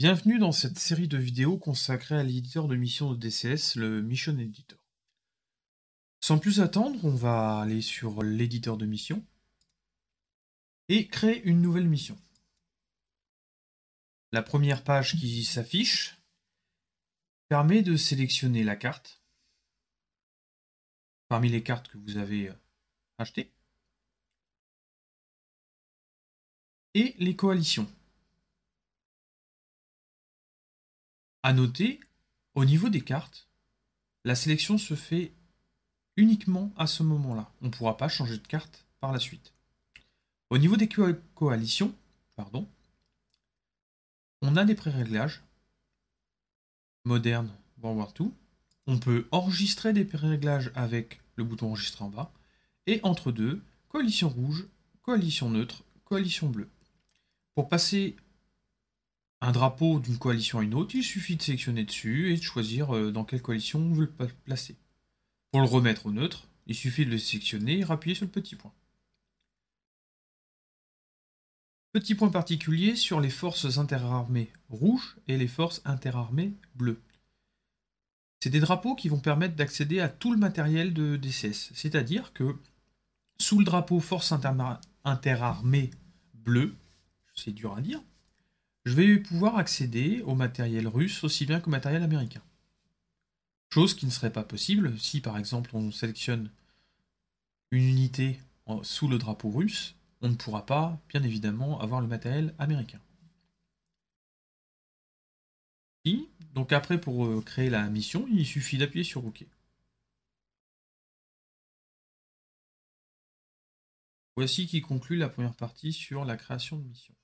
Bienvenue dans cette série de vidéos consacrée à l'éditeur de mission de DCS, le Mission Editor. Sans plus attendre, on va aller sur l'éditeur de mission et créer une nouvelle mission. La première page qui s'affiche permet de sélectionner la carte parmi les cartes que vous avez euh, achetées et les coalitions. À noter, au niveau des cartes, la sélection se fait uniquement à ce moment-là. On ne pourra pas changer de carte par la suite. Au niveau des coalitions, pardon, on a des pré-réglages modernes bon voir On peut enregistrer des pré-réglages avec le bouton enregistrer en bas. Et entre deux, coalition rouge, coalition neutre, coalition bleue. Pour passer un drapeau d'une coalition à une autre, il suffit de sélectionner dessus et de choisir euh, dans quelle coalition on veut le placer. Pour le remettre au neutre, il suffit de le sélectionner et rappuyer sur le petit point. Petit point particulier sur les forces interarmées rouges et les forces interarmées bleues. C'est des drapeaux qui vont permettre d'accéder à tout le matériel de DCS, c'est-à-dire que sous le drapeau forces interarmées bleues, c'est dur à dire, je vais pouvoir accéder au matériel russe aussi bien qu'au matériel américain. Chose qui ne serait pas possible si par exemple on sélectionne une unité sous le drapeau russe, on ne pourra pas bien évidemment avoir le matériel américain. Donc après pour euh, créer la mission, il suffit d'appuyer sur OK. Voici qui conclut la première partie sur la création de mission.